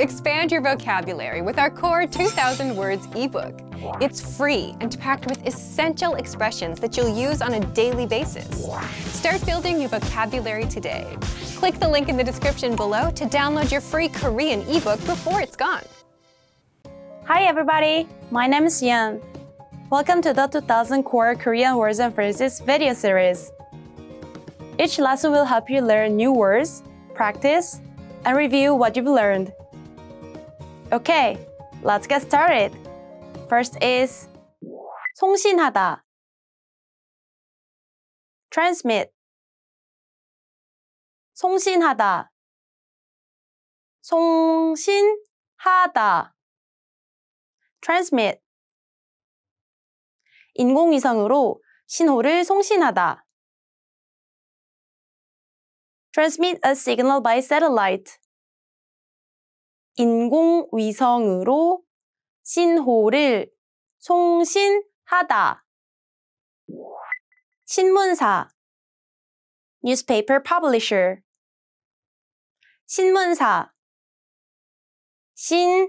Expand your vocabulary with our core 2,000 words ebook. It's free and packed with essential expressions that you'll use on a daily basis. Start building your vocabulary today. Click the link in the description below to download your free Korean ebook before it's gone. Hi everybody, my name is Yun. Welcome to the 2000 Core Korean Words and Phrases video series. Each lesson will help you learn new words, practice, and review what you've learned. Okay, let's get started. First is 송신하다. transmit 송신하다 송신하다 transmit 인공위성으로 신호를 송신하다 transmit a signal by satellite 인공위성으로 신호를 송신하다. 신문사 newspaper publisher 신문사 신문사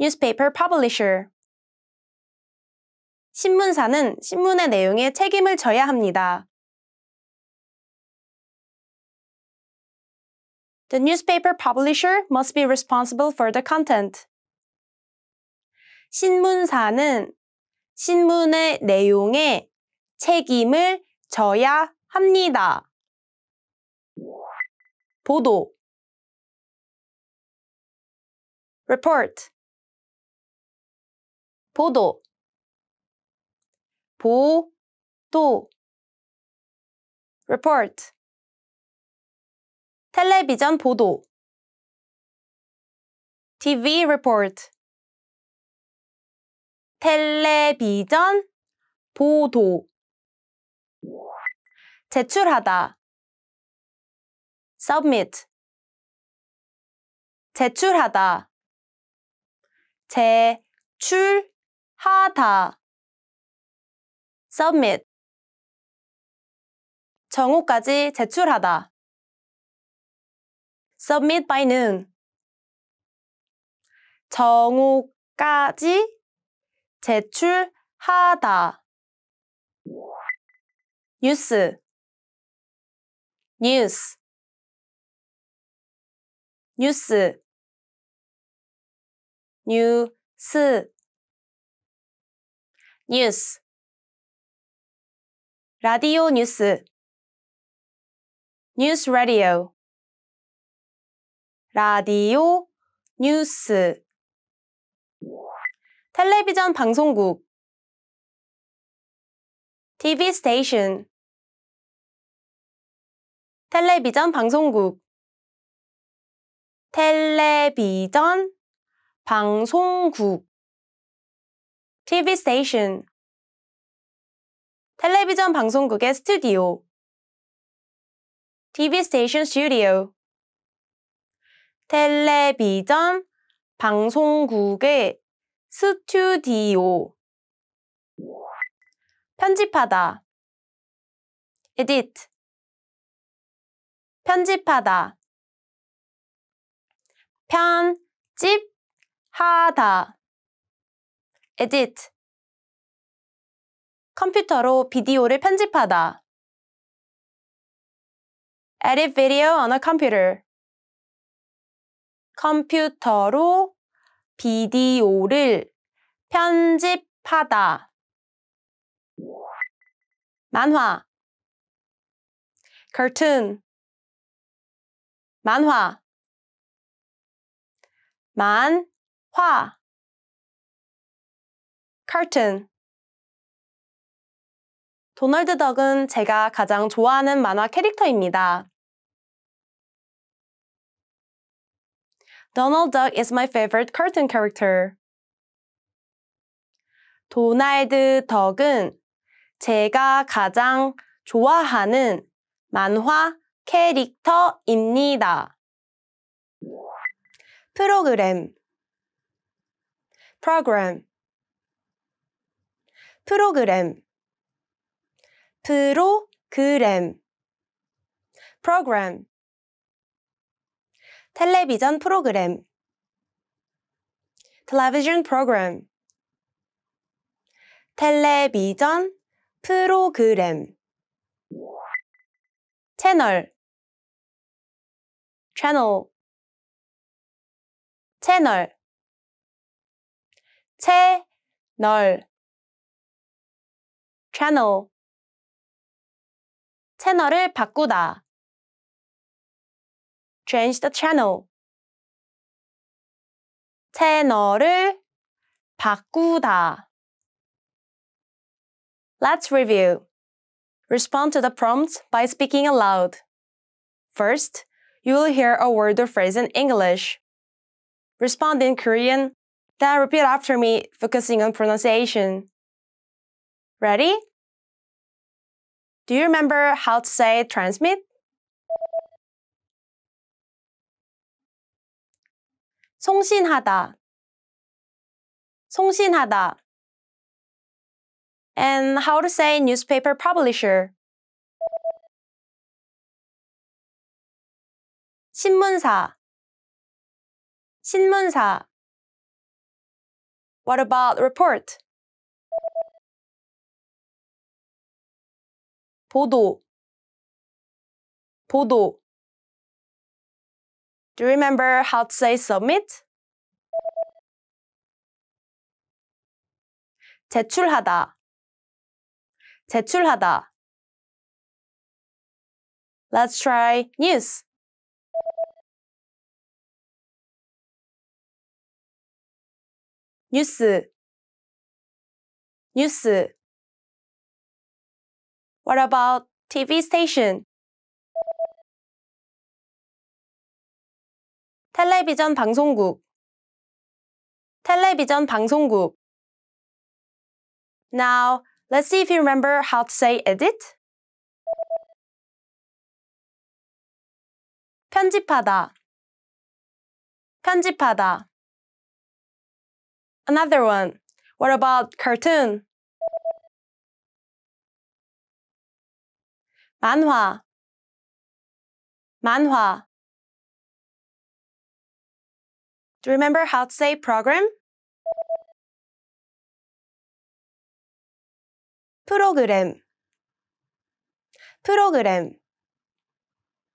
newspaper publisher 신문사는 신문의 내용에 책임을 져야 합니다. The newspaper publisher must be responsible for the content. 신문사는 신문의 내용에 책임을 져야 합니다. 보도 report 보도 보도 report 텔레비전 보도 TV report 텔레비전 보도 제출하다 submit 제출하다 제출하다 submit 정오까지 제출하다 submit by noon. 정오까지 제출하다. 뉴스 뉴스 뉴스 뉴스 뉴스 라디오 뉴스 뉴스 라디오 라디오, 뉴스 텔레비전 방송국 TV 스테이션 텔레비전 방송국 텔레비전 방송국 TV 스테이션 텔레비전 방송국의 스튜디오 TV 스테이션 스튜디오 텔레비전 방송국의 스튜디오 편집하다 edit 편집하다 편집하다 edit 컴퓨터로 비디오를 편집하다 edit video on a computer 컴퓨터로 비디오를 편집하다. 만화 cartoon 만화 만화 cartoon 도널드 덕은 제가 가장 좋아하는 만화 캐릭터입니다. Donald Duck is my favorite cartoon character. 도날드 덕은 제가 가장 좋아하는 만화 캐릭터입니다. 프로그램 프로그램 프로그램 프로그램 프로그램 텔레비전 프로그램 television program 텔레비전 프로그램 채널 channel 채널 채널 channel 채널을 바꾸다 change the channel. 채널을 바꾸다. Let's review. Respond to the prompts by speaking aloud. First, you will hear a word or phrase in English. Respond in Korean, then repeat after me, focusing on pronunciation. Ready? Do you remember how to say transmit? 송신하다 송신하다 and how to say newspaper publisher 신문사 신문사 What about report? 보도 보도 Do you remember how to say submit? 제출하다 제출하다 Let's try news. 뉴스 뉴스 What about TV station? 텔레비전 방송국 텔레비전 방송국 Now, let's see if you remember how to say edit. 편집하다 편집하다 Another one. What about cartoon? 만화 만화 you remember how to say program? Program. Program.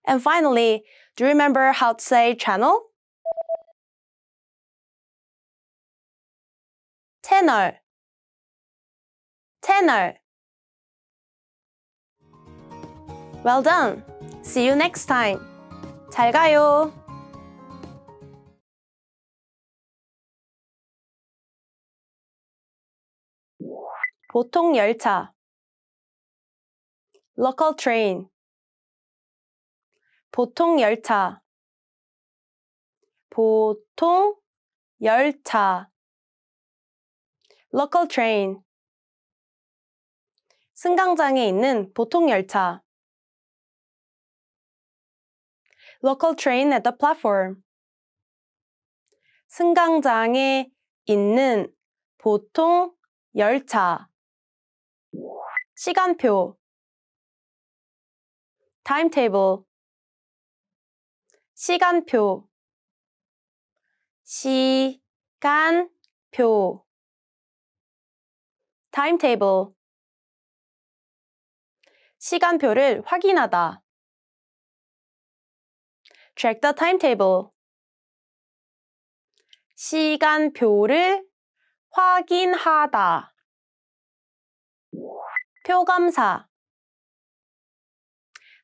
And finally, do you remember how to say channel? 채널 채널 Well done! See you next time! 잘 가요! 보통 열차 local train 보통 열차 보통 열차 local train 승강장에 있는 보통 열차 local train at the platform 승강장에 있는 보통 열차 시간표 timetable 시간표 시간표 timetable 시간표를 확인하다 check the timetable 시간표를 확인하다 표검사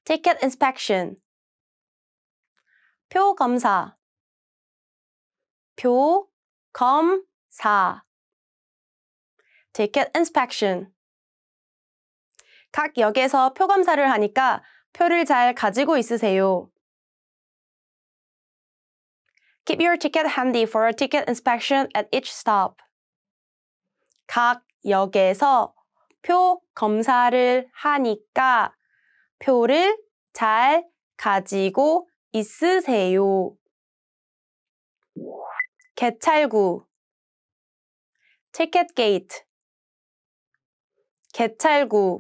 ticket inspection 표검사 표검사 ticket inspection 각 역에서 표검사를 하니까 표를 잘 가지고 있으세요. Keep your ticket handy for a ticket inspection at each stop. 각 역에서 표 검사를 하니까 표를 잘 가지고 있으세요. 개찰구 체켓 게이트 개찰구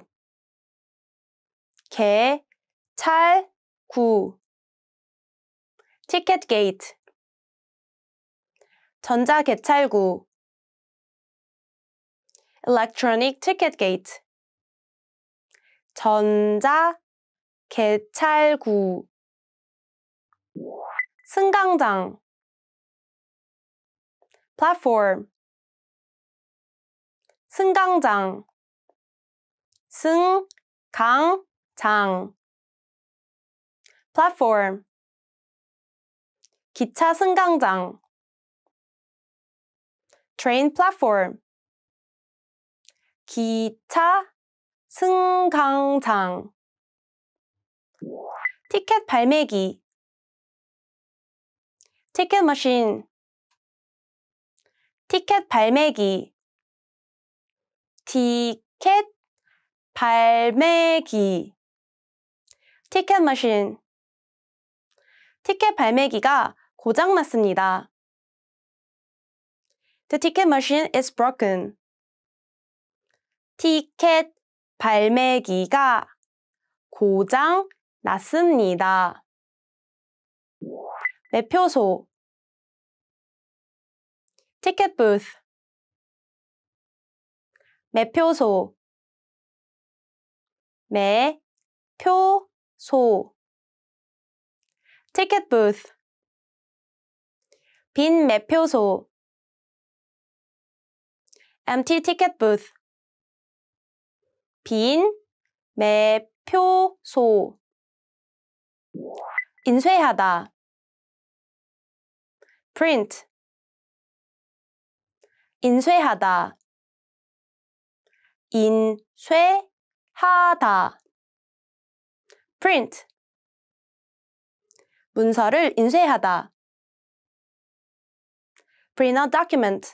개찰구 티켓 게이트 전자 개찰구 electronic ticket gate 전자 개찰구 승강장 platform 승강장 승강장 platform 기차 승강장 train platform 기차 승강장 티켓 발매기 티켓 머신 티켓 발매기 티켓 발매기 티켓 머신 티켓 발매기가 고장 났습니다. The ticket machine is broken. 티켓 발매기가 고장 났습니다. 매표소 티켓 부스 매표소 매표소 티켓 부스 빈 매표소 empty ticket booth 빈, 매표, 소 인쇄하다 print 인쇄하다 인쇄하다 print 문서를 인쇄하다 print o u document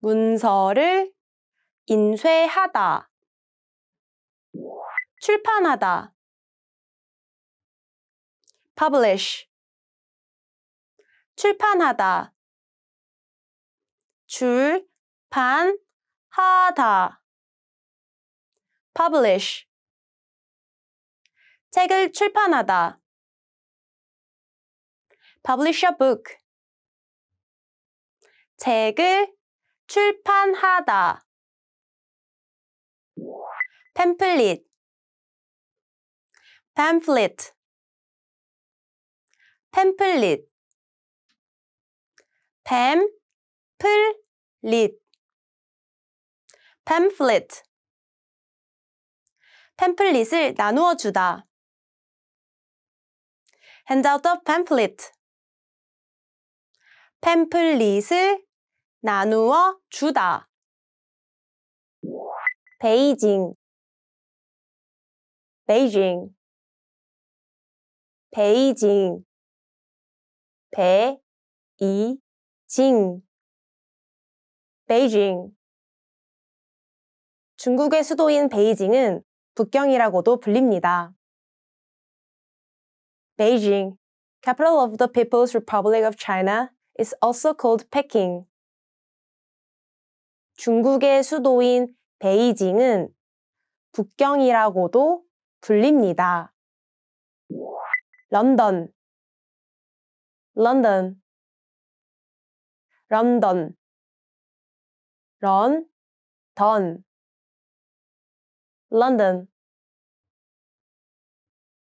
문서를 인쇄하다 출판하다 publish 출판하다 출판하다 publish 책을 출판하다 publish a book 책을 출판하다 팸플릿 pamphlet 팸플릿 팸플릿 pamphlet 팸플릿을 나누어 주다 hand out the pamphlet 팸플릿을 나누어 주다 베이징 베이징 베이징 베이징 베이징 중국의 수도인 베이징은 북경이라고도 불립니다. Beijing, capital of the People's Republic of China, is also called Peking. 중국의 수도인 베이징은 북경이라고도 불립니다. 런던 런던 런던 런던 런던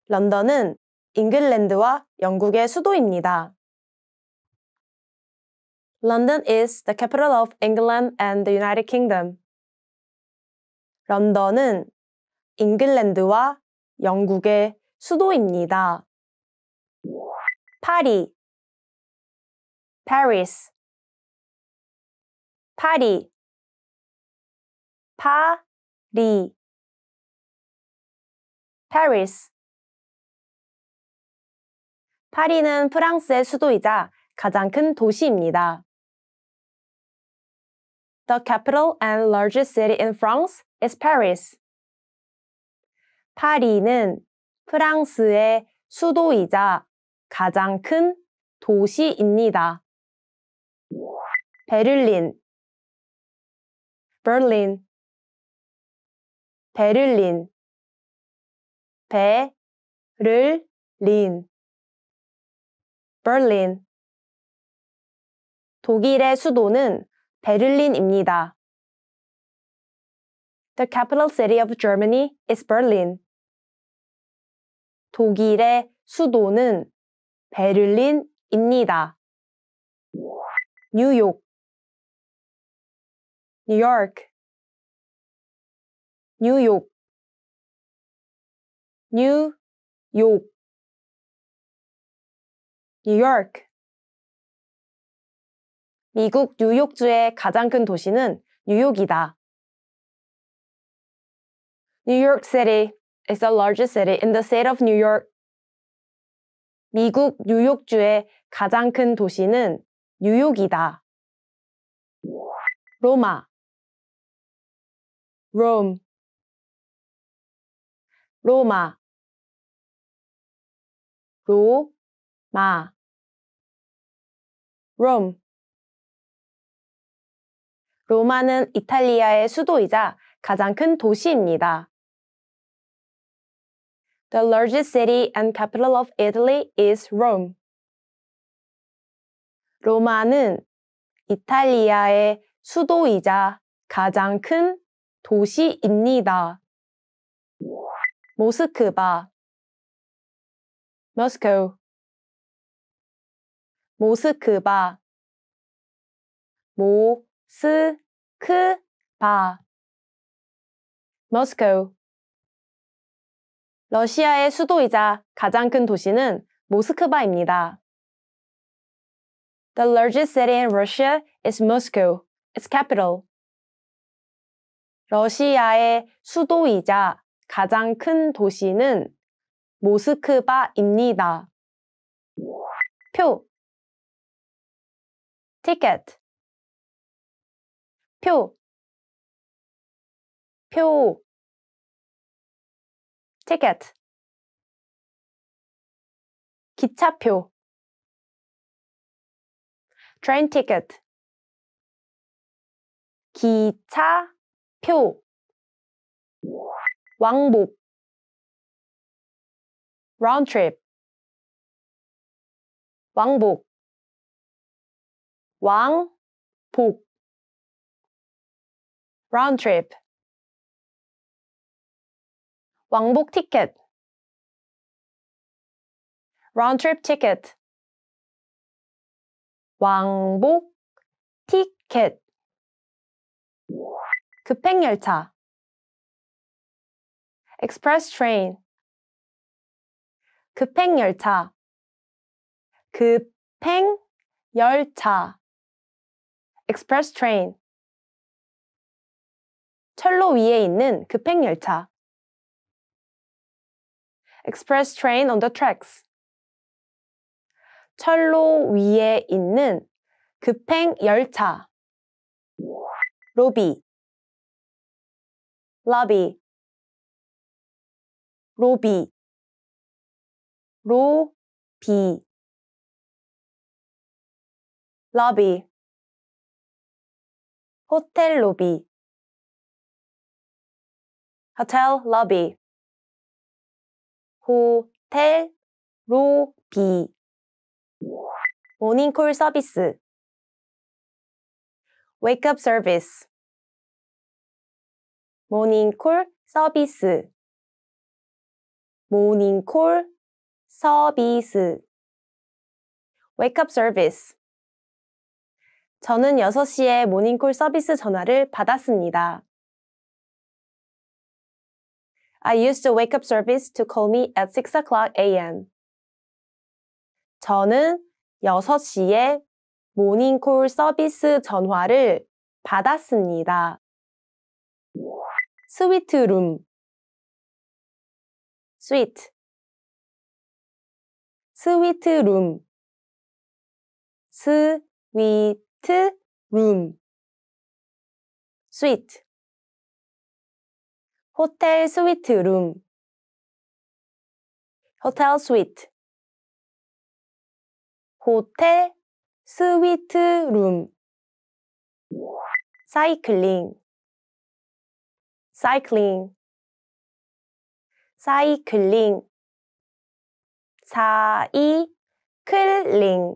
런던은 잉글랜드와 영국의 수도입니다. London is the capital of England and the United Kingdom. 런던은 잉글랜드와 영국의 수도입니다. 파리 Paris 파리 파리 Paris 파리는 프랑스의 수도이자 가장 큰 도시입니다. The capital and largest city in France is Paris. 파리는 프랑스의 수도이자 가장 큰 도시입니다. 베를린 베를린 베를린 베를린 베를린 독일의 수도는 베를린입니다. The capital city of Germany is Berlin. 독일의 수도는 베를린입니다. 뉴욕 뉴욕 뉴욕 뉴욕 뉴욕 미국 뉴욕주의 가장 큰 도시는 뉴욕이다. 뉴욕 시티 is the largest city in the state of New York. 미국 뉴욕주의 가장 큰 도시는 뉴욕이다. 로마 Rome 로마 로마 Rome 로마는 이탈리아의 수도이자 가장 큰 도시입니다. The largest city and capital of Italy is Rome. 로마는 이탈리아의 수도이자 가장 큰 도시입니다. 모스크바 Moscow 모스크바 모스크바 Moscow 러시아의 수도이자 가장 큰 도시는 모스크바입니다. The largest city in Russia is Moscow, its capital. 러시아의 수도이자 가장 큰 도시는 모스크바입니다. 표 티켓 표 표. ticket 기차표 train ticket 기차표 왕복 round trip 왕복 왕복 round trip 왕복 티켓 round trip ticket 왕복 티켓 급행열차 express train 급행열차 급행열차 express train 철로 위에 있는 급행열차 express train on the tracks. 철로 위에 있는 급행 열차. 로비, 로비, 로비, 로비, 로비, 호텔 로비, hotel lobby. 호텔, 로비. 모닝콜 서비스. wake up s 모닝콜 서비스. 모닝콜 서비스. wake up s 저는 6시에 모닝콜 서비스 전화를 받았습니다. I used the wake-up service to call me at 6 o'clock a.m. 저는 6시에 모닝콜 서비스 전화를 받았습니다. 스위트룸 스위트 스위트룸 스위트룸 스위트 호텔 스위트 룸 호텔 스위트 호텔 스위트 룸 사이클링 사이클링 사이클링 사이클링 사이클링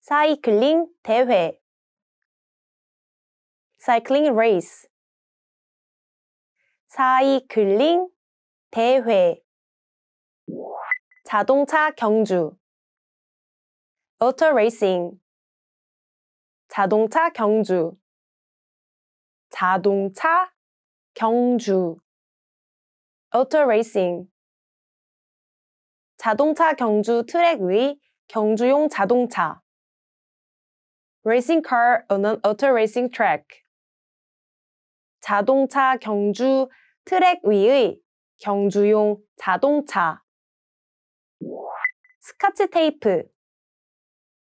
사이클링 대회 Cycling Race 사이클링 대회 자동차 경주 Auto Racing 자동차 경주 자동차 경주 Auto Racing 자동차 경주 트랙 위 경주용 자동차 Racing car on an auto racing track 자동차 경주 트랙 위의 경주용 자동차 스카치 테이프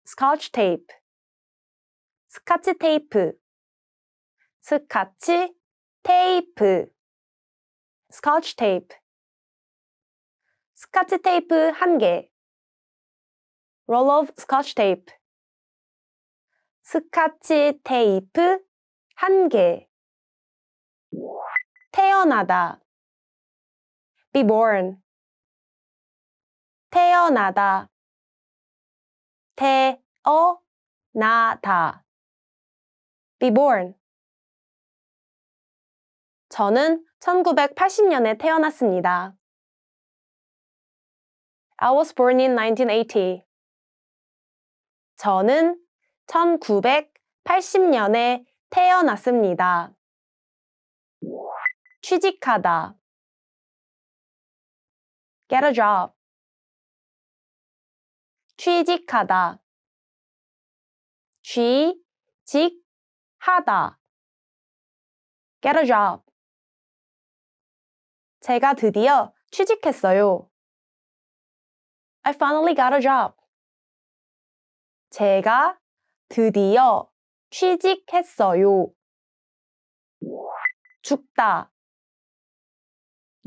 스카치 테이프 스카치 테이프 스카치 테이프 스카치 테이프 스카치 테이프 한개 roll of scotch tape 스카치 테이프 한개 태어나다 be born 태어나다 태어나다 be born 저는 1980년에 태어났습니다. I was born in 1980. 저는 1980년에 태어났습니다. 취직하다. get a job. 취직하다. 취직하다. get a job. 제가 드디어 취직했어요. I finally got a job. 제가 드디어 취직했어요. 죽다.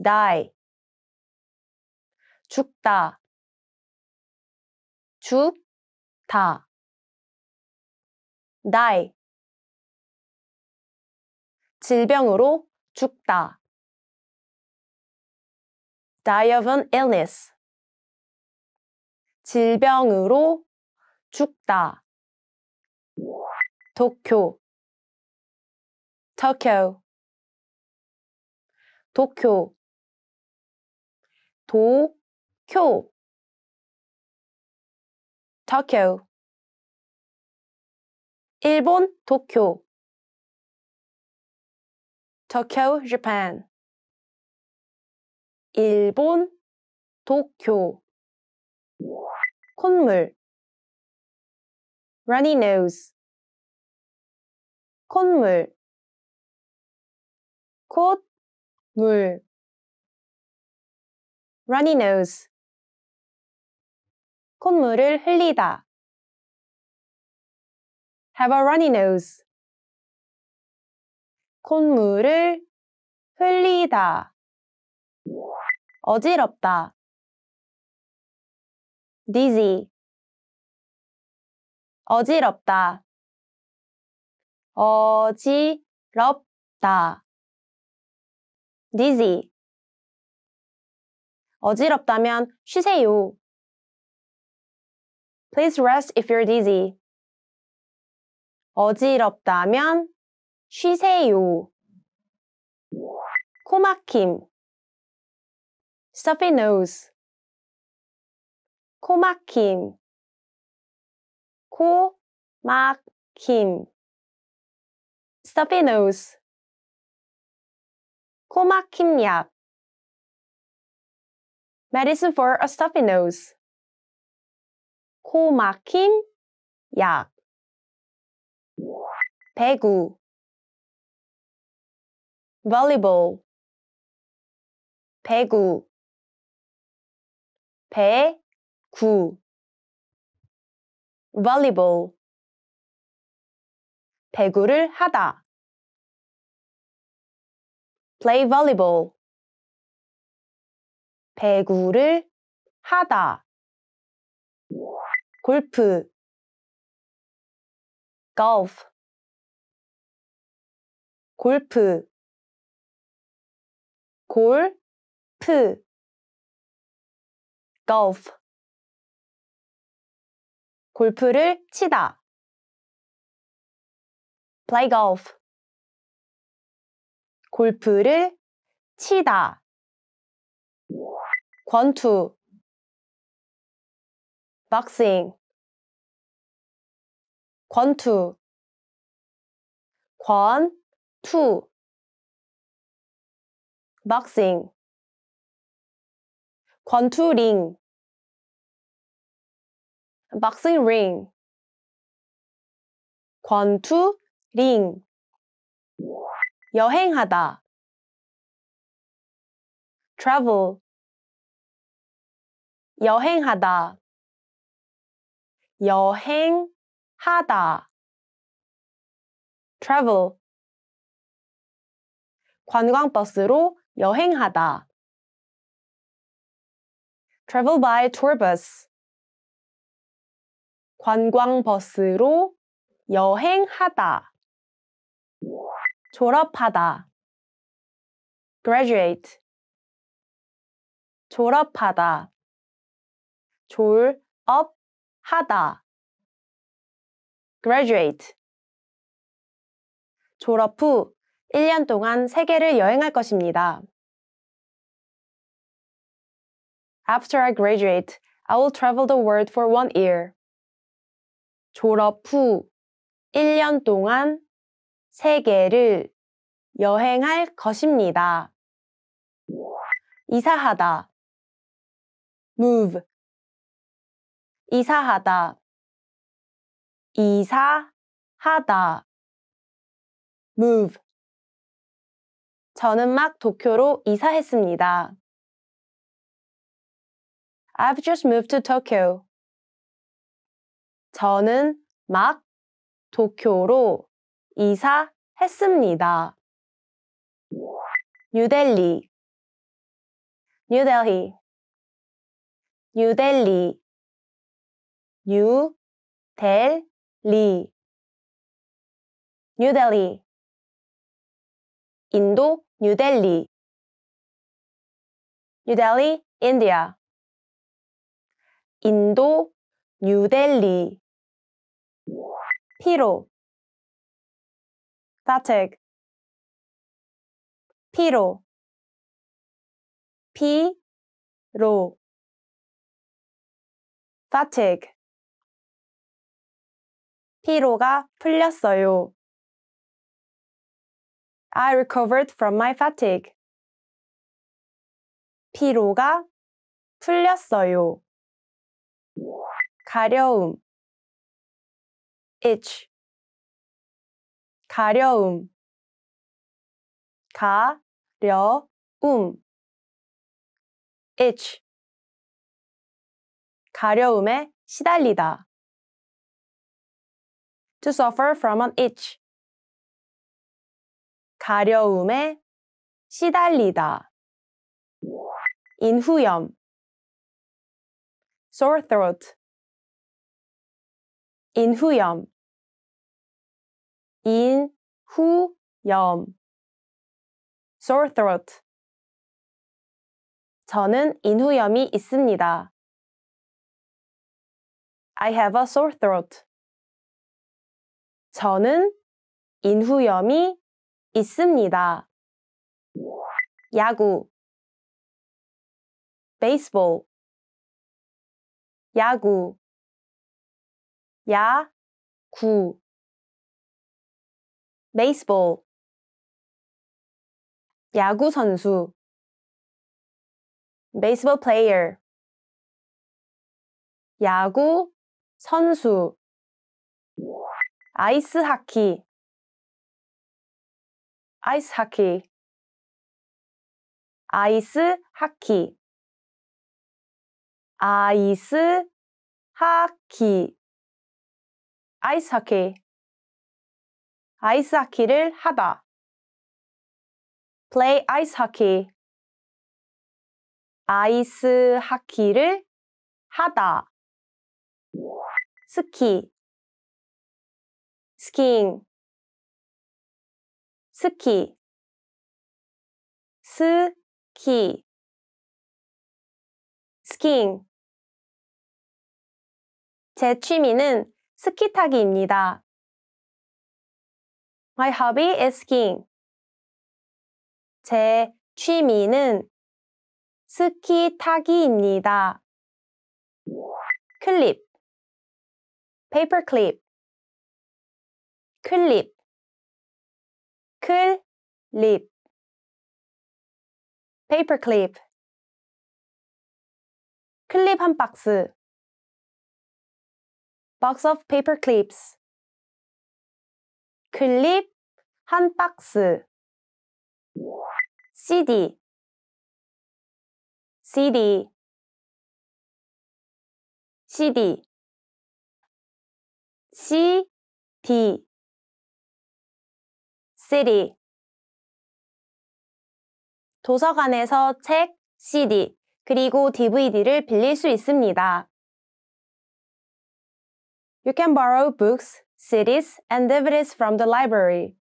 die 죽다 죽다 die 질병으로 죽다 die of an illness 질병으로 죽다 도쿄 도쿄 도쿄 도, 쿄. 도쿄. 일본 도쿄. 도쿄, 일본. 일본 도쿄. 콧물. runny nose. 콧물. 콧물. runny nose. 콧물을 흘리다. have a runny nose. 콧물을 흘리다. 어지럽다. dizzy. 어지럽다. 어지럽다. dizzy. 어지럽다면 쉬세요. Please rest if you're dizzy. 어지럽다면 쉬세요. 코막힘 stuffy nose 코막힘 코막힘 stuffy nose 코막힘 약 Medicine for a stuffy nose. 코 막힌 약. 배구. Volleyball. 배구. 배구. Volleyball. 배구를 하다. Play volleyball. 배구를 하다 골프 golf 골프 골프 golf 골프를 치다 play golf 골프를 치다 권투, 박싱, 권투, 권투, 박싱, 권투링, 박싱 링, 권투 링, 여행하다, travel, 여행하다 여행하다 travel 관광버스로 여행하다 travel by tour bus 관광버스로 여행하다 졸업하다 graduate 졸업하다 졸, 업, 하다. graduate. 졸업 후 1년 동안 세계를 여행할 것입니다. After I graduate, I will travel the world for one year. 졸업 후 1년 동안 세계를 여행할 것입니다. 이사하다 move 이사하다 이사하다 move 저는 막 도쿄로 이사했습니다. I've just moved to Tokyo. 저는 막 도쿄로 이사했습니다. 뉴델리 뉴델리 뉴델리 뉴, 델, 리. 뉴델리. 인도 뉴델리. 뉴델리, 인디아. 인도 뉴델리. 피로. fatigue. 피로. 피로. fatigue. 피로가 풀렸어요. I recovered from my fatigue. 피로가 풀렸어요. 가려움 itch 가려움 가려움 itch 가려움에 시달리다 to suffer from an itch. 가려움에 시달리다. 인후염. sore throat. 인후염. 인후염. sore throat. 저는 인후염이 있습니다. I have a sore throat. 저는 인후염이 있습니다. 야구 베이스볼 야구 야구 베이스볼 야구 선수 baseball player 야구 선수 아이스 하키 아이스 하키 아이스 하키 아이스 하키 아이스 하키 아이스 하키를 하다 play 아이스 하키 아이스 하키를 하다 스키 스키잉 스키 스키 스키잉 제 취미는 스키 타기입니다. My hobby is skiing. 제 취미는 스키 타기입니다. 클립 paperclip 클립 클립 페이퍼 클립 클립 한 박스 box of paper clips 클립 한 박스 CD CD CD CD city 도서관에서 책, CD, 그리고 DVD를 빌릴 수 있습니다. You can borrow books, CDs, and DVDs from the library.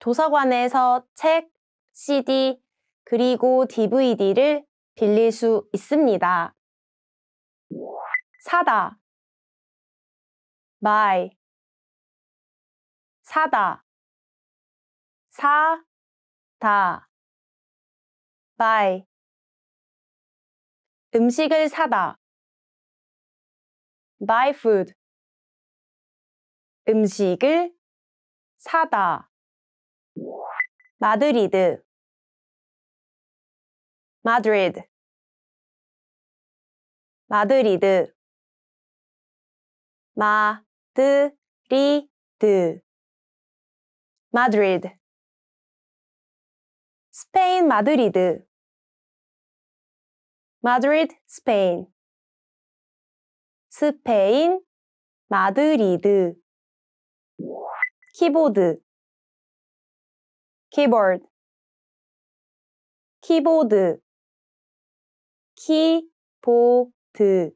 도서관에서 책, CD, 그리고 DVD를 빌릴 수 있습니다. 사다 buy 사다 사다 buy 음식을 사다 buy food 음식을 사다 마드리드 마드리드 마드리드 마드리드 Madrid 스페인 마드리드 Madrid, 스페인 스페인 마드리드 키보드 keyboard 키보드 키보드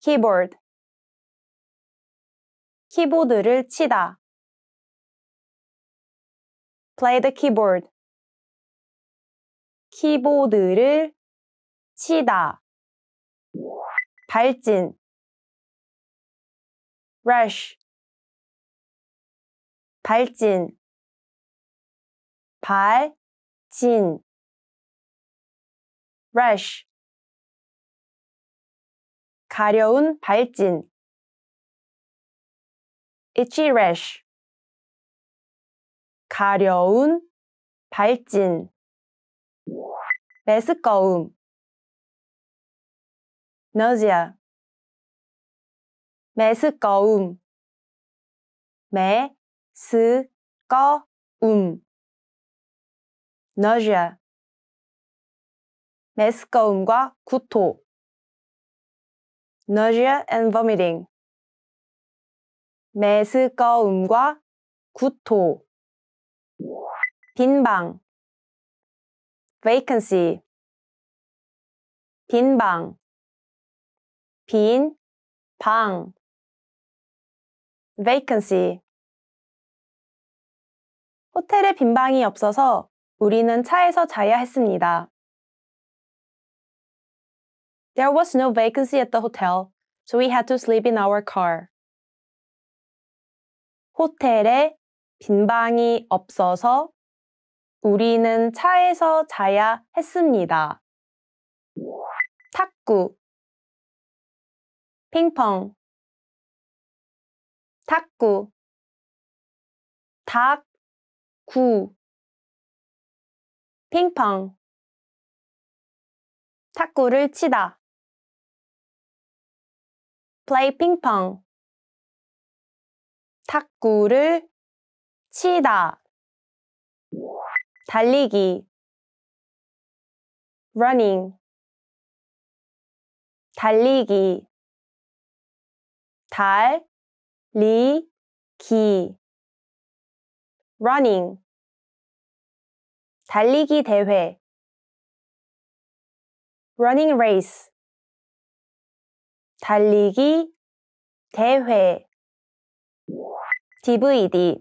keyboard 키보드를 치다 play the keyboard. 키보드를 치다. 발진. rush. 발진. 발진. rush. 가려운 발진. itchy rash. 가려운, 발진, 메스꺼움, 너지 u 메스꺼움, 메스꺼움, 너지 u 메스꺼움과 구토, nausea and vomiting, 메스꺼움과 구토 빈방 vacancy 빈방 빈방 vacancy 호텔에 빈방이 없어서 우리는 차에서 자야 했습니다. There was no vacancy at the hotel, so we had to sleep in our car. 호텔에 빈방이 없어서 우리는 차에서 자야 했습니다. 탁구 핑펑 탁구 탁구 핑펑 탁구를 치다 플레이 핑펑 탁구를 치다 달리기 running 달리기 달, 리, 기 running 달리기 대회 running race 달리기 대회 DVD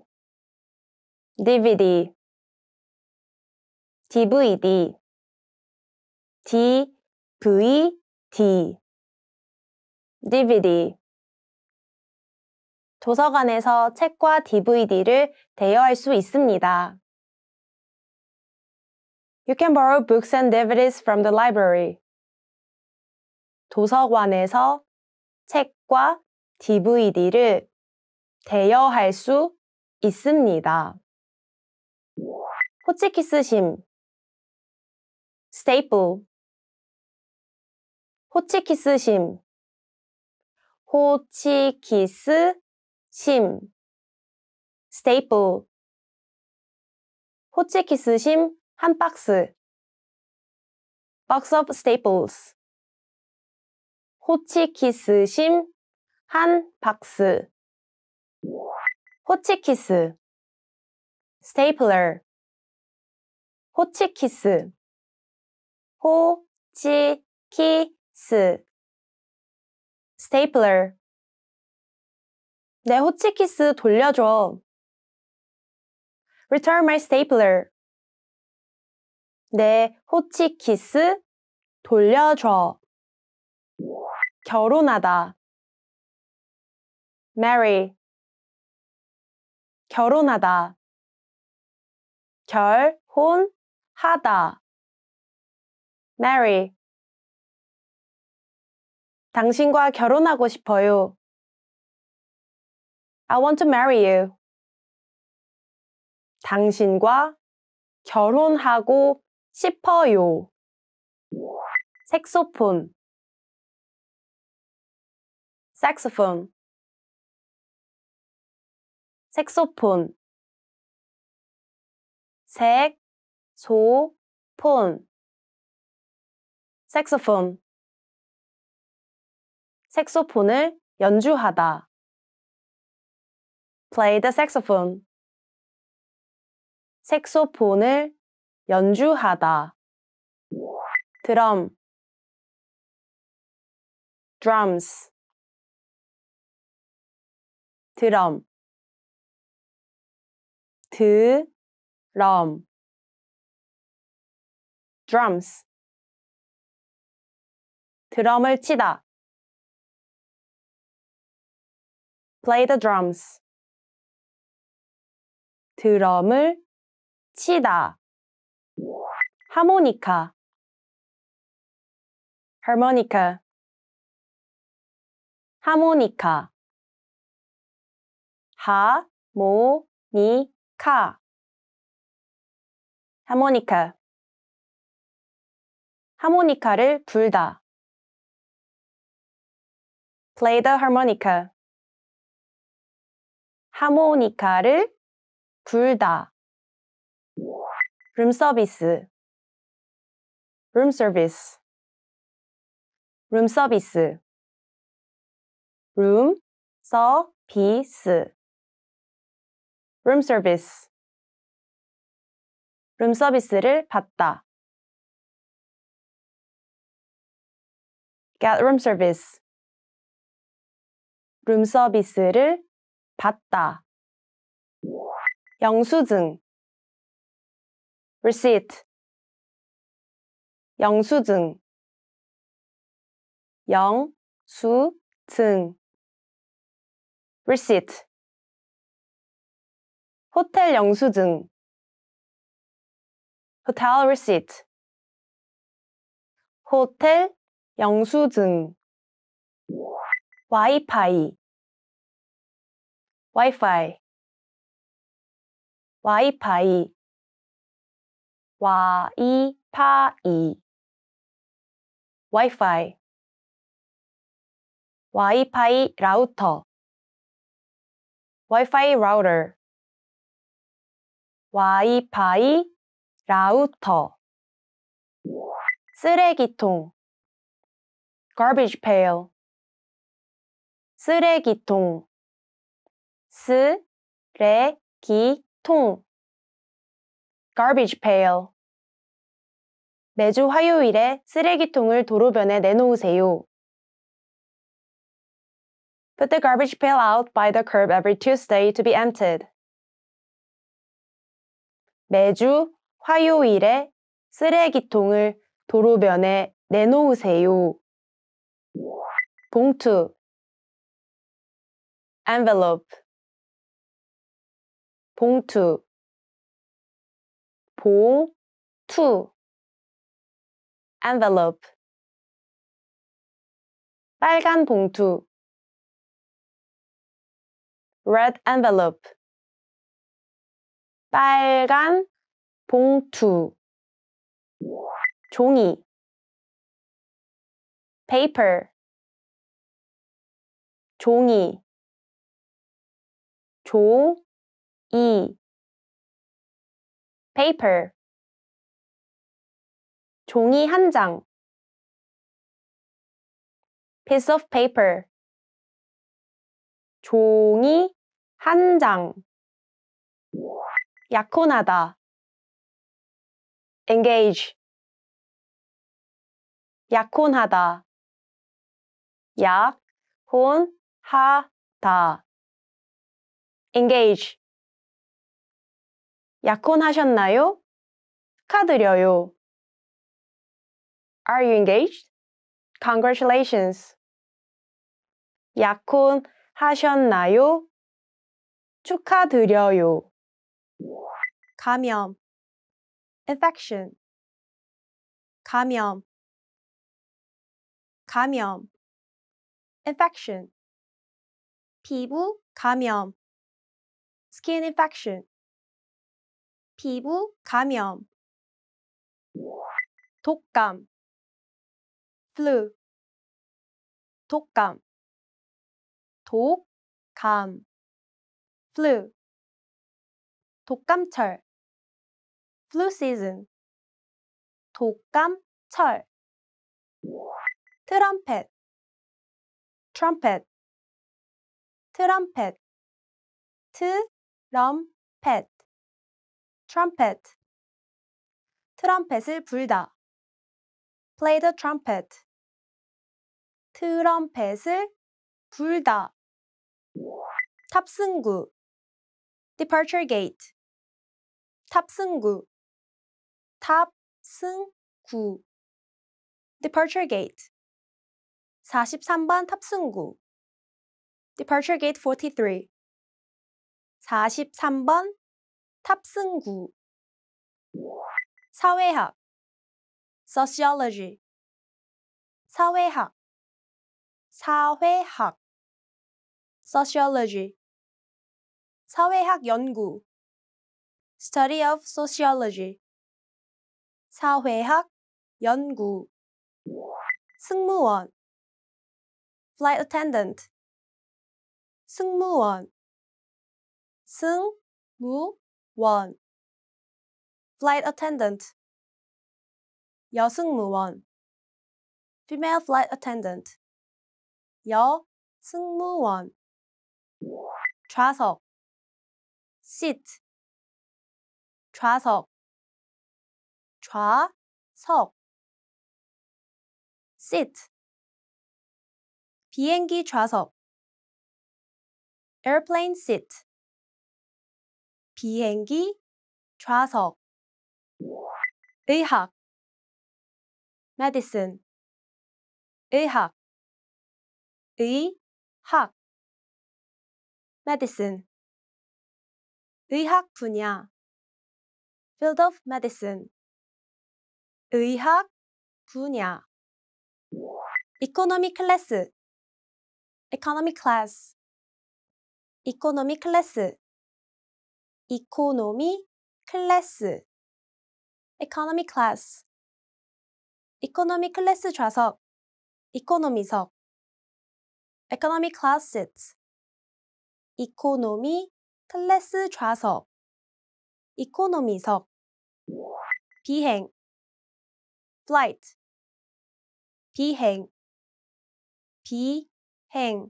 DVD DVD DVD DVD 도서관에서 책과 DVD를 대여할 수 있습니다. You can borrow books and DVDs from the library. 도서관에서 책과 DVD를 대여할 수 있습니다. 호치키스심 staple 호치키스 심 호치키스 심 staple 호치키스 심 한 박스 box of staples 호치키스 심 한 박스 호치키스 stapler 호치키스 호, 치 키, 스 스테이플러 내 호치키스 돌려줘. Return my stapler. 내 네, 호치키스 돌려줘. 결혼하다. marry. 결혼하다. 결혼하다. Mary. 당신과 결혼하고 싶어요. I want to marry you. 당신과 결혼하고 싶어요. 색소폰 색소폰 색소폰 색소폰 색소폰 색소폰을 연주하다 play the saxophone 색소폰을 연주하다 드럼 drums 드럼 드럼 drums 드럼을 치다. play the drums. 드럼을 치다. 하모니카 harmonica 하모니카 하, 모, 니, 카 하모니카 하모니카를 불다 play the harmonica. 하모니카를 불다. 룸 서비스. 룸 서비스. 룸 서비스. 룸 서비스. 룸 서비스. 룸 서비스를 받다. get room service 룸서비스를 받다. 영수증 receipt 영수증 영수증 receipt 호텔 영수증 hotel receipt 호텔 영수증 와이파이 와이파이 와이파이 와이파이 와이파이 와이파이 라우터 와이파이 라우터 와이파이 라우터 쓰레기통 garbage pail 쓰레기통 쓰레기통 garbage pail 매주 화요일에 쓰레기통을 도로변에 내놓으세요. Put the garbage pail out by the curb every Tuesday to be emptied. 매주 화요일에 쓰레기통을 도로변에 내놓으세요. 봉투 envelope 봉투 봉투 envelope 빨간 봉투 red envelope 빨간 봉투 종이 paper 종이 종이 paper 종이 한 장 piece of paper 종이 한 장 약혼하다 engage 약혼하다 약혼하다 engage. 약혼하셨나요? 축하드려요. Are you engaged? Congratulations. 약혼하셨나요? 축하드려요. 감염 infection 감염 감염 infection 피부 감염 skin infection 피부 감염 독감 flu 독감 독감 flu 독감철 flu season 독감철 트럼펫 trumpet 트럼펫 트럼펫 트럼펫 트럼펫을 불다 play the trumpet 트럼펫을 불다 탑승구 departure gate 탑승구 탑승구 departure gate 43번 탑승구 departure gate 43 43번 탑승구 사회학 sociology 사회학 사회학 sociology 사회학 연구 study of sociology 사회학 연구 승무원 flight attendant 승무원 Sung Woo Won. Flight attendant. 여승 무원. Female flight attendant. 여 승무원. 좌석. Seat. 좌석. 좌석. Seat. 비행기 좌석. Airplane seat. 비행기, 좌석, 의학, medicine, 의학, 의학, medicine, 의학 분야, field of medicine, 의학 분야, economy class, economy class, economy class, economy class, economy class, economy class 좌석, economy석, economy class seat, economy class 좌석, economy석, 비행, flight, 비행, 비행,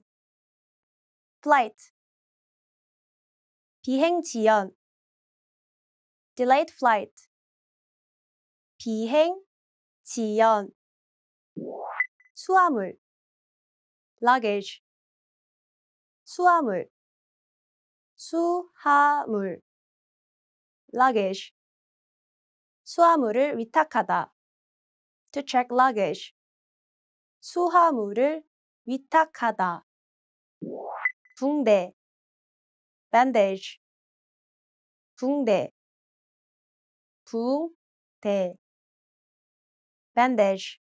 flight. 비행 지연 delayed flight 비행 지연 수화물 luggage 수화물 수화물 luggage 수화물을 위탁하다 to check luggage 수화물을 위탁하다 붕대 bandage 붕대 붕대 bandage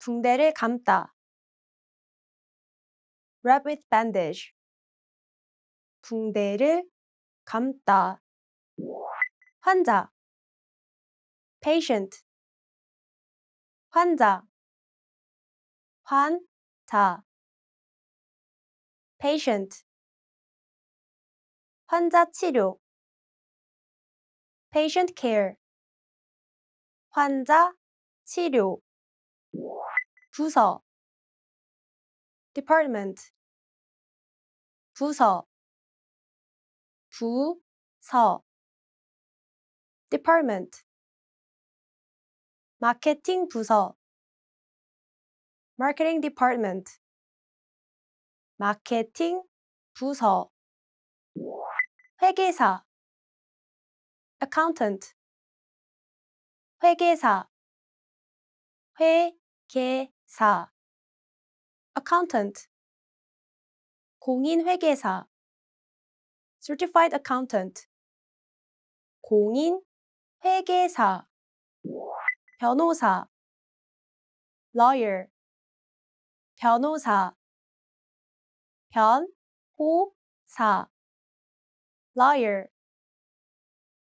붕대를 감다 wrap with bandage 붕대를 감다 환자 patient 환자 환자 patient 환자 치료 patient care 환자 치료 부서 department 부서 부서 department 마케팅 부서 marketing department 마케팅 부서 회계사 accountant 회계사 회계사 accountant 공인회계사 certified accountant 공인회계사 변호사 lawyer 변호사 변호사 lawyer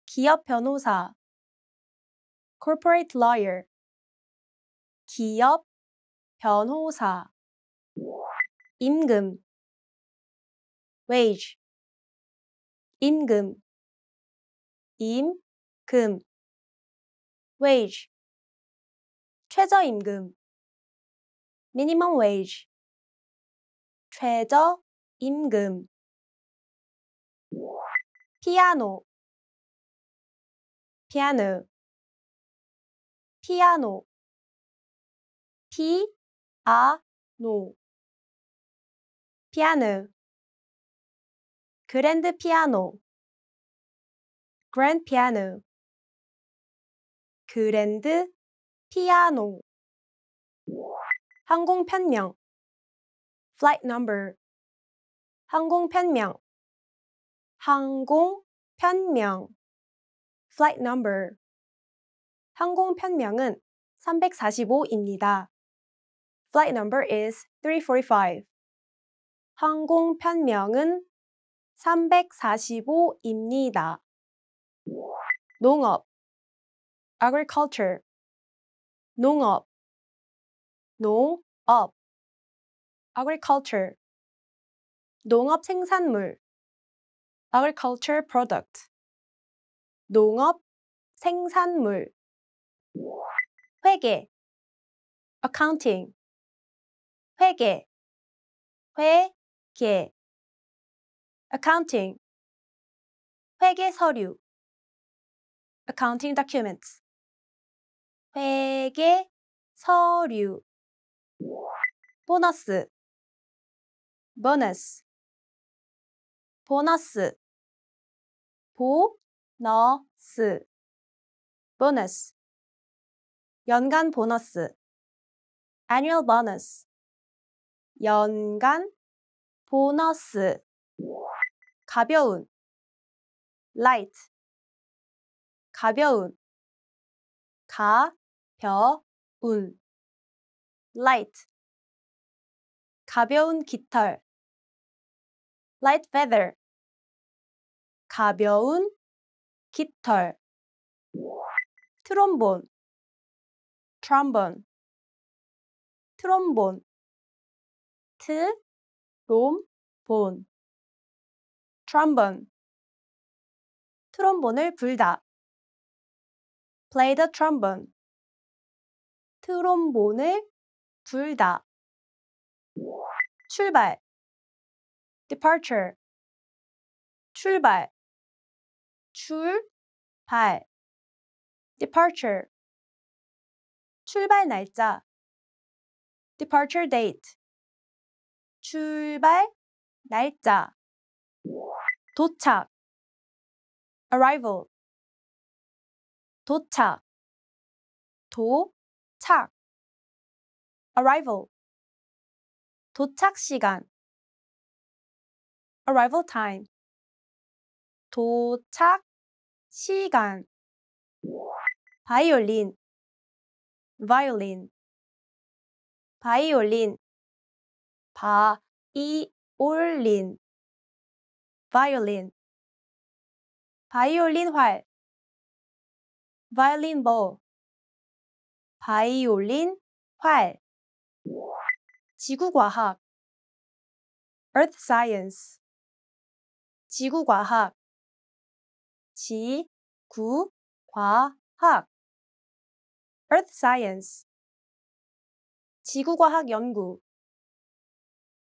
기업 변호사 corporate lawyer 기업 변호사 임금 wage 임금 임금 wage 최저임금 minimum wage 최저임금 피아노 피아노 피아노 피아노 피아노 그랜드 피아노 grand p 그랜드 피아노 항공 편명 flight number 항공 편명 항공 편명 flight number 항공 편명은 345입니다. flight number is 345. 항공 편명은 345입니다. 농업 agriculture 농업 농업 agriculture 농업 생산물 agriculture product 농업 생산물 회계 accounting 회계 회계 accounting 회계 서류 accounting documents 회계 서류 보너스 보너스 보너스 보너스 보너스 연간 보너스 annual bonus 연간 보너스 가벼운 light 가벼운 가벼운 light 가벼운 깃털 light feather 가벼운 깃털 트롬본 트롬본 트롬본 트 롬본 트럼본 트롬본을 불다 play the trombone 트롬본을 불다 출발 departure 출발 출발 departure 출발 날짜 departure date 출발 날짜 도착 arrival 도착 도착 arrival 도착 시간 arrival time 도착 시간 바이올린 바이올린 바이올린 바이올린 바이올린 바이올린 활 바이올린 볼 바이올린 활 지구과학 earth science 지구과학 지, 구, 과, 학 Earth Science 지구과학 연구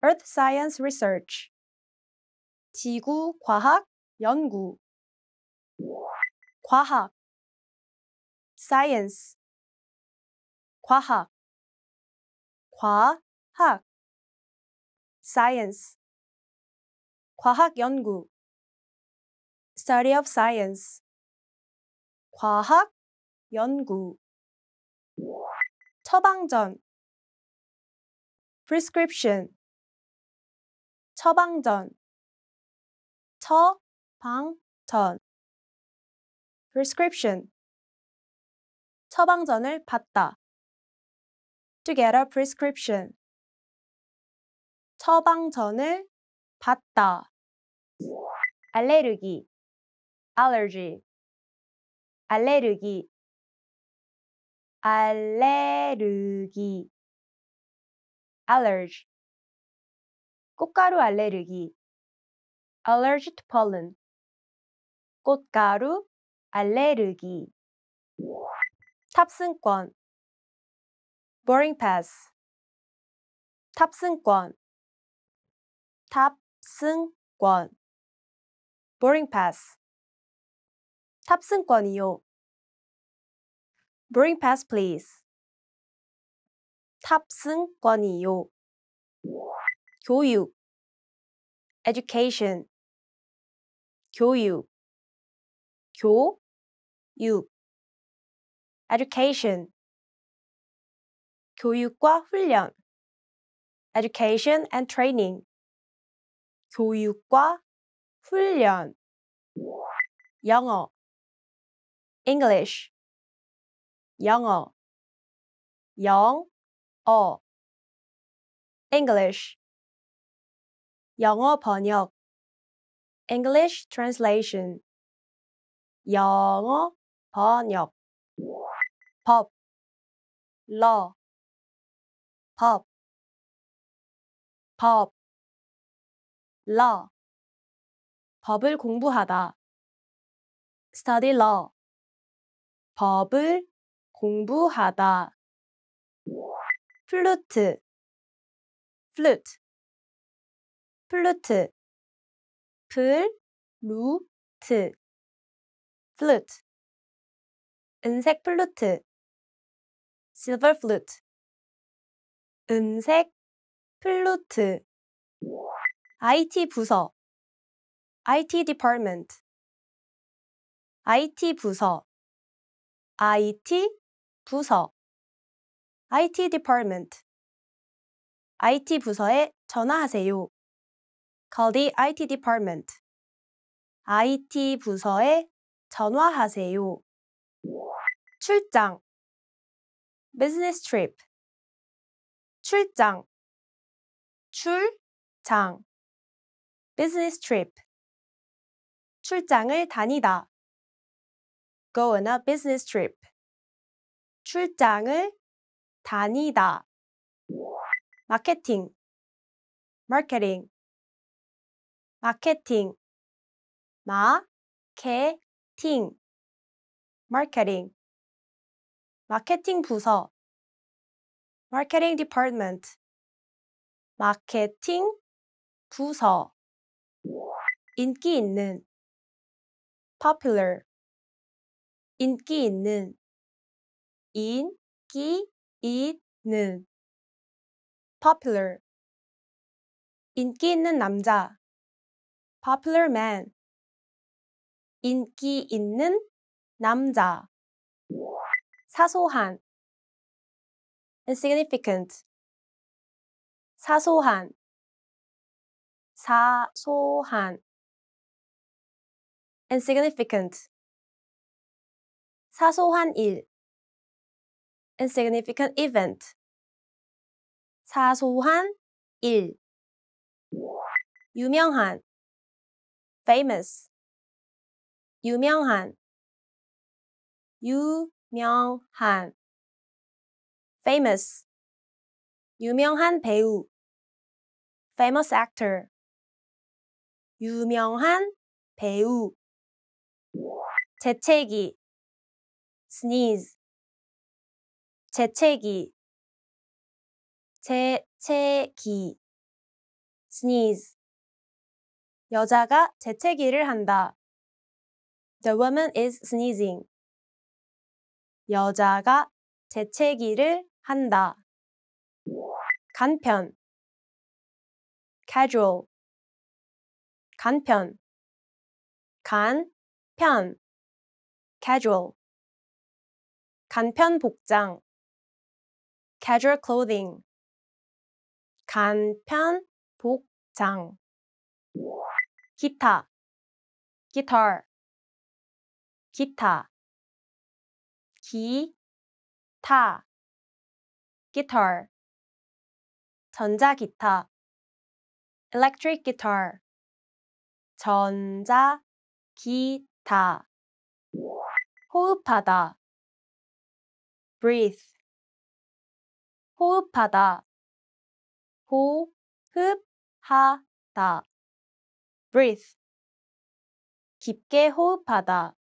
Earth Science Research 지구 과학 연구 과학 science 과학 과학 science 과학 연구 study of science. 과학, 연구. 처방전, prescription. 처방전, 처방전, prescription. 처방전을 받다. To get a prescription. 처방전을 받다. 알레르기 allergy 알레르기 알레르기 allergy 꽃가루 알레르기 allergy to pollen 꽃가루 알레르기 탑승권 boarding pass 탑승권 탑승권 boarding pass 탑승권이요. Boarding pass, please. 탑승권이요. 교육 education 교육 교육 education 교육과 훈련 education and training 교육과 훈련 영어 English 영어 영어 English 영어 번역 English translation 영어 번역 법 law 법 법, law, 법을 공부하다. study law, 법을 공부하다. 플루트, 플루트, 플루트, 플루트, 플루트, 은색 플루트, silver flute, 은색 플루트, IT 부서, IT department, IT 부서, IT 부서 IT department IT 부서에 전화하세요. Call the IT department. IT 부서에 전화하세요. 출장 business trip 출장 출장 business trip 출장을 다니다 go on a business trip. 출장을 다니다. 마케팅, 마케팅, 마케팅, 마케팅, 마케팅, 마케팅 부서, 마케팅 디파트먼트, 마케팅 부서, 인기 있는, popular, 인기 있는 인기 있는 popular 인기 있는 남자 popular man 인기 있는 남자 사소한 insignificant 사소한 사소한 insignificant 사소한 일 insignificant event 사소한 일 유명한 famous 유명한 유명한 famous 유명한 배우 famous actor 유명한 배우 재채기 sneeze 재채기 재채기 sneeze 여자가 재채기를 한다. The woman is sneezing. 여자가 재채기를 한다. 간편 casual 간편 간편 casual 간편 복장 casual clothing 간편 복장 기타 guitar 기타 기타 guitar 전자기타 electric guitar 전자기타 호흡하다 breathe. 호흡하다. 호흡하다. breathe. 깊게 호흡하다.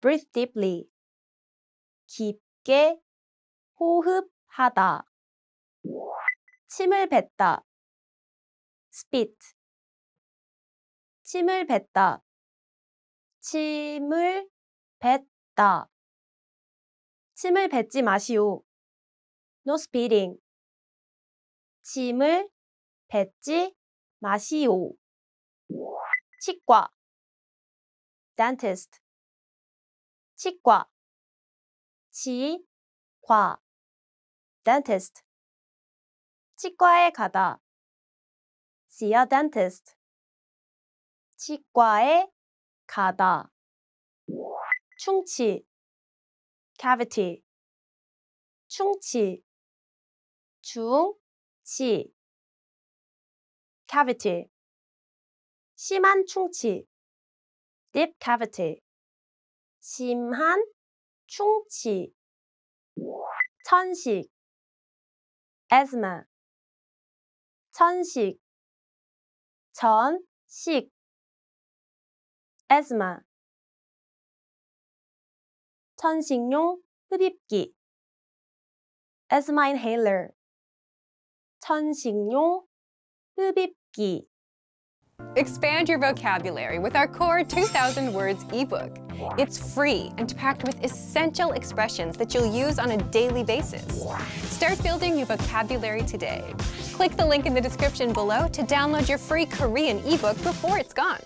breathe deeply. 깊게 호흡하다. 침을 뱉다. spit. 침을 뱉다. 침을 뱉다. 침을 뱉지 마시오. No spitting. 침을 뱉지 마시오. 치과 dentist 치과 치과 dentist 치과에 가다 see a dentist 치과에 가다 충치 cavity 충치 중치 cavity 심한 충치 deep cavity 심한 충치 천식 asthma 천식 전식 asthma 천식용 흡입기 asthma inhaler 천식용 흡입기 Expand your vocabulary with our core 2000 words ebook. It's free and packed with essential expressions that you'll use on a daily basis. Start building your vocabulary today. Click the link in the description below to download your free Korean ebook before it's gone.